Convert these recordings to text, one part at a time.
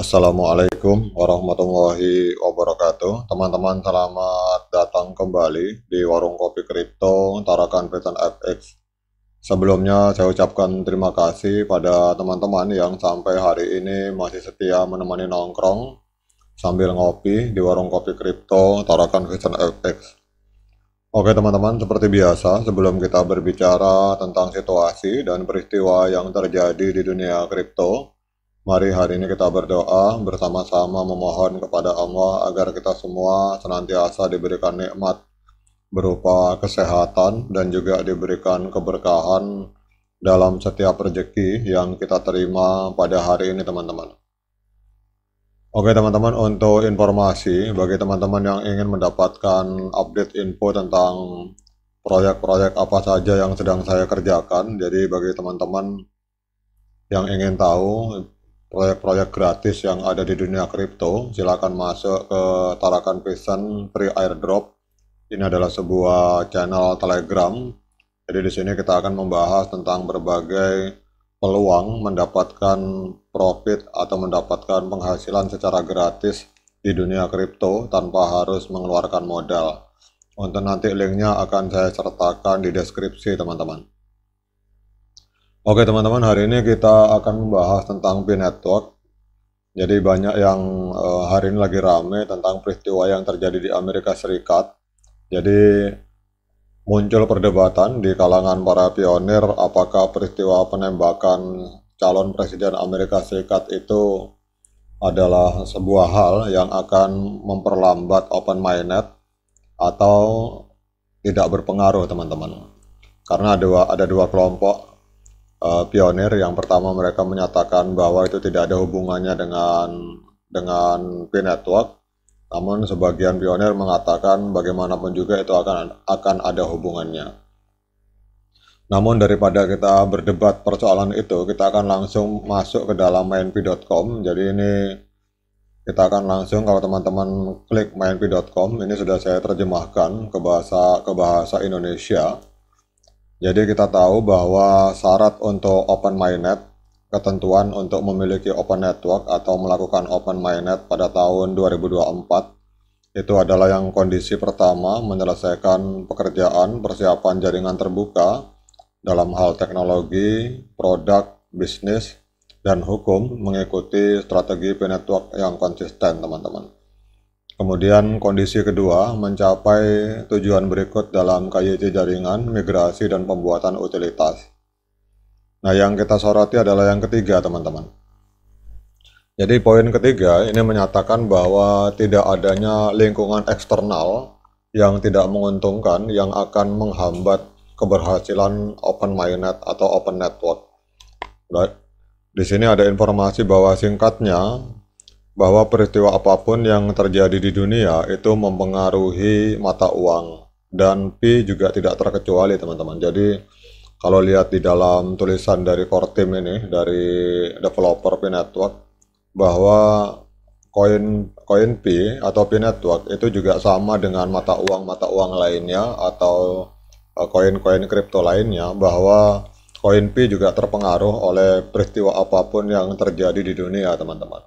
Assalamualaikum warahmatullahi wabarakatuh Teman-teman selamat datang kembali di Warung Kopi Kripto Tarakan Pesan FX Sebelumnya saya ucapkan terima kasih pada teman-teman yang sampai hari ini masih setia menemani nongkrong Sambil ngopi di Warung Kopi Kripto Tarakan Pesan FX Oke teman-teman, seperti biasa sebelum kita berbicara tentang situasi dan peristiwa yang terjadi di dunia kripto, Mari hari ini kita berdoa bersama-sama memohon kepada Allah agar kita semua senantiasa diberikan nikmat berupa kesehatan dan juga diberikan keberkahan dalam setiap rezeki yang kita terima pada hari ini teman-teman. Oke teman-teman untuk informasi bagi teman-teman yang ingin mendapatkan update info tentang proyek-proyek apa saja yang sedang saya kerjakan. Jadi bagi teman-teman yang ingin tahu proyek-proyek gratis yang ada di dunia kripto, silakan masuk ke Tarakan pesan pre Airdrop. Ini adalah sebuah channel Telegram. Jadi di sini kita akan membahas tentang berbagai peluang mendapatkan profit atau mendapatkan penghasilan secara gratis di dunia kripto tanpa harus mengeluarkan modal. Untuk nanti linknya akan saya sertakan di deskripsi teman-teman. Oke teman-teman, hari ini kita akan membahas tentang B Network. Jadi banyak yang uh, hari ini lagi rame tentang peristiwa yang terjadi di Amerika Serikat. Jadi muncul perdebatan di kalangan para pionir apakah peristiwa penembakan calon presiden Amerika Serikat itu adalah sebuah hal yang akan memperlambat open mainnet atau tidak berpengaruh teman-teman. Karena ada dua, ada dua kelompok uh, pionir yang pertama mereka menyatakan bahwa itu tidak ada hubungannya dengan dengan P network namun sebagian pionir mengatakan bagaimanapun juga itu akan akan ada hubungannya. Namun daripada kita berdebat persoalan itu, kita akan langsung masuk ke dalam mainp.com. Jadi ini kita akan langsung kalau teman-teman klik mainp.com, ini sudah saya terjemahkan ke bahasa ke bahasa Indonesia. Jadi kita tahu bahwa syarat untuk open mainnet, ketentuan untuk memiliki open network atau melakukan open mainnet pada tahun 2024 itu adalah yang kondisi pertama menyelesaikan pekerjaan persiapan jaringan terbuka dalam hal teknologi, produk, bisnis, dan hukum mengikuti strategi penetwork yang konsisten teman-teman. Kemudian kondisi kedua, mencapai tujuan berikut dalam KYC jaringan, migrasi, dan pembuatan utilitas. Nah, yang kita soroti adalah yang ketiga, teman-teman. Jadi poin ketiga ini menyatakan bahwa tidak adanya lingkungan eksternal yang tidak menguntungkan yang akan menghambat keberhasilan open mainnet atau open network. Di sini ada informasi bahwa singkatnya bahwa peristiwa apapun yang terjadi di dunia itu mempengaruhi mata uang dan P juga tidak terkecuali teman-teman. Jadi kalau lihat di dalam tulisan dari core team ini dari developer P network bahwa koin koin P atau P network itu juga sama dengan mata uang mata uang lainnya atau eh, koin-koin kripto lainnya bahwa koin P juga terpengaruh oleh peristiwa apapun yang terjadi di dunia teman-teman.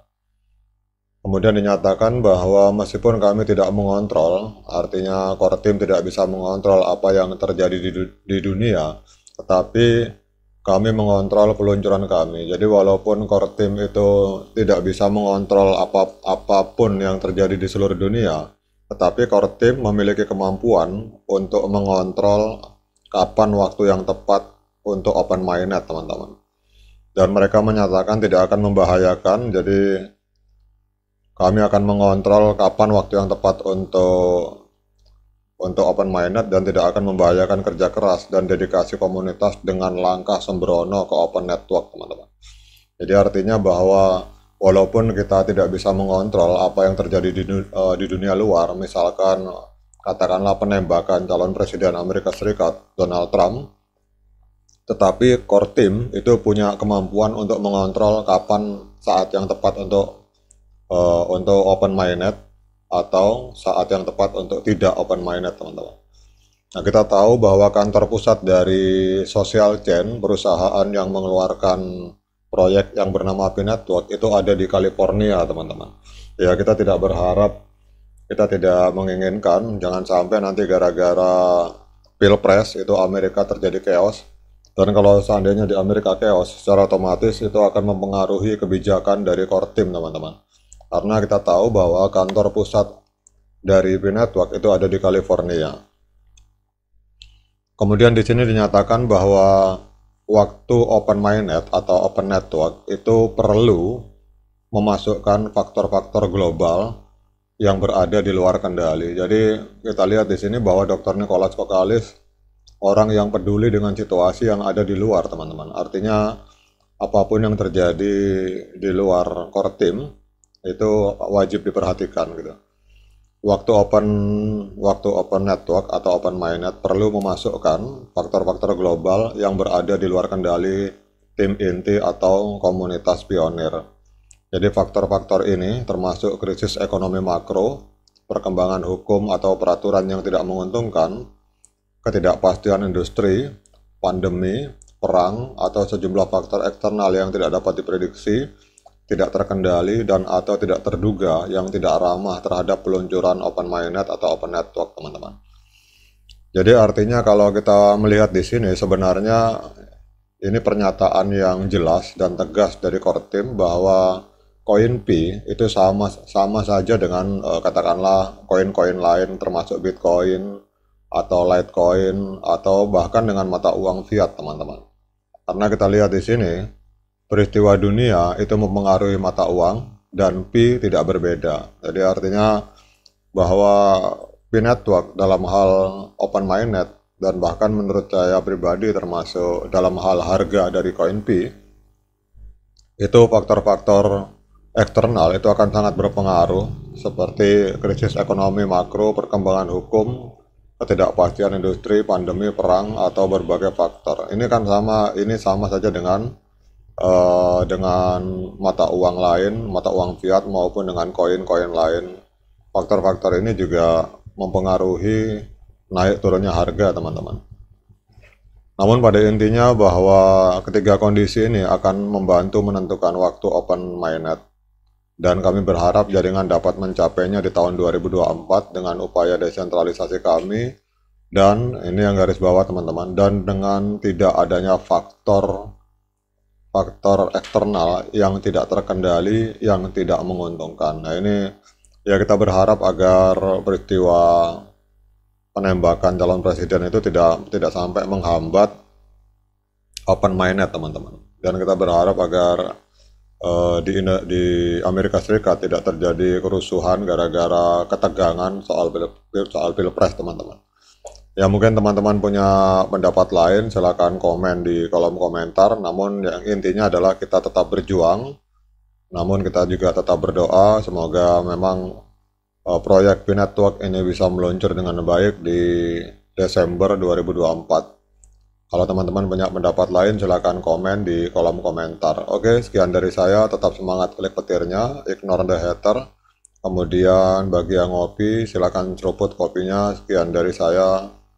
Kemudian dinyatakan bahwa meskipun kami tidak mengontrol, artinya core team tidak bisa mengontrol apa yang terjadi di, du di dunia, tetapi kami mengontrol peluncuran kami. Jadi walaupun core team itu tidak bisa mengontrol apa apapun yang terjadi di seluruh dunia, tetapi core team memiliki kemampuan untuk mengontrol kapan waktu yang tepat untuk open mainnet teman-teman. Dan mereka menyatakan tidak akan membahayakan, jadi kami akan mengontrol kapan waktu yang tepat untuk untuk open minded dan tidak akan membahayakan kerja keras dan dedikasi komunitas dengan langkah sembrono ke open network teman-teman. Jadi artinya bahwa walaupun kita tidak bisa mengontrol apa yang terjadi di, uh, di dunia luar, misalkan katakanlah penembakan calon presiden Amerika Serikat Donald Trump, tetapi core team itu punya kemampuan untuk mengontrol kapan saat yang tepat untuk uh, untuk open net atau saat yang tepat untuk tidak open net, teman-teman. Nah kita tahu bahwa kantor pusat dari Social Chain perusahaan yang mengeluarkan proyek yang bernama Api Network itu ada di California teman-teman. Ya kita tidak berharap kita tidak menginginkan jangan sampai nanti gara-gara pilpres itu Amerika terjadi chaos dan kalau seandainya di Amerika chaos secara otomatis itu akan mempengaruhi kebijakan dari core team teman-teman karena kita tahu bahwa kantor pusat dari IP Network itu ada di California. Kemudian di sini dinyatakan bahwa waktu open mainnet atau open network itu perlu memasukkan faktor-faktor global yang berada di luar kendali. Jadi kita lihat di sini bahwa Dr. Nicholas Kokalis orang yang peduli dengan situasi yang ada di luar, teman-teman. Artinya apapun yang terjadi di luar core team itu wajib diperhatikan gitu. Waktu open waktu open network atau open mainnet perlu memasukkan faktor-faktor global yang berada di luar kendali tim inti atau komunitas pionir. Jadi faktor-faktor ini termasuk krisis ekonomi makro, perkembangan hukum atau peraturan yang tidak menguntungkan, ketidakpastian industri, pandemi, perang, atau sejumlah faktor eksternal yang tidak dapat diprediksi, tidak terkendali dan atau tidak terduga yang tidak ramah terhadap peluncuran open mainnet atau open network teman-teman. Jadi artinya kalau kita melihat di sini sebenarnya ini pernyataan yang jelas dan tegas dari core team bahwa koin P itu sama sama saja dengan eh, katakanlah koin-koin lain termasuk Bitcoin atau Litecoin atau bahkan dengan mata uang fiat teman-teman. Karena kita lihat di sini peristiwa dunia itu mempengaruhi mata uang dan Pi tidak berbeda. Jadi artinya bahwa Pi network dalam hal open mainnet dan bahkan menurut saya pribadi termasuk dalam hal harga dari koin Pi itu faktor-faktor eksternal itu akan sangat berpengaruh seperti krisis ekonomi makro, perkembangan hukum, ketidakpastian industri, pandemi, perang atau berbagai faktor. Ini kan sama ini sama saja dengan uh, dengan mata uang lain, mata uang fiat maupun dengan koin-koin lain. Faktor-faktor ini juga mempengaruhi naik turunnya harga, teman-teman. Namun pada intinya bahwa ketiga kondisi ini akan membantu menentukan waktu open mainnet dan kami berharap jaringan dapat mencapainya di tahun 2024 dengan upaya desentralisasi kami dan ini yang garis bawah teman-teman dan dengan tidak adanya faktor faktor eksternal yang tidak terkendali, yang tidak menguntungkan. Nah ini ya kita berharap agar peristiwa penembakan calon presiden itu tidak tidak sampai menghambat open mindnya teman-teman. Dan kita berharap agar uh, di di Amerika Serikat tidak terjadi kerusuhan gara-gara ketegangan soal soal pilpres teman-teman. Ya mungkin teman-teman punya pendapat lain, silahkan komen di kolom komentar. Namun yang intinya adalah kita tetap berjuang, namun kita juga tetap berdoa. Semoga memang uh, proyek B-Network ini bisa meluncur dengan baik di Desember 2024. Kalau teman-teman punya pendapat lain, silahkan komen di kolom komentar. Oke, sekian dari saya. Tetap semangat klik petirnya, ignore the hater. Kemudian bagi yang ngopi, silahkan seruput kopinya. Sekian dari saya.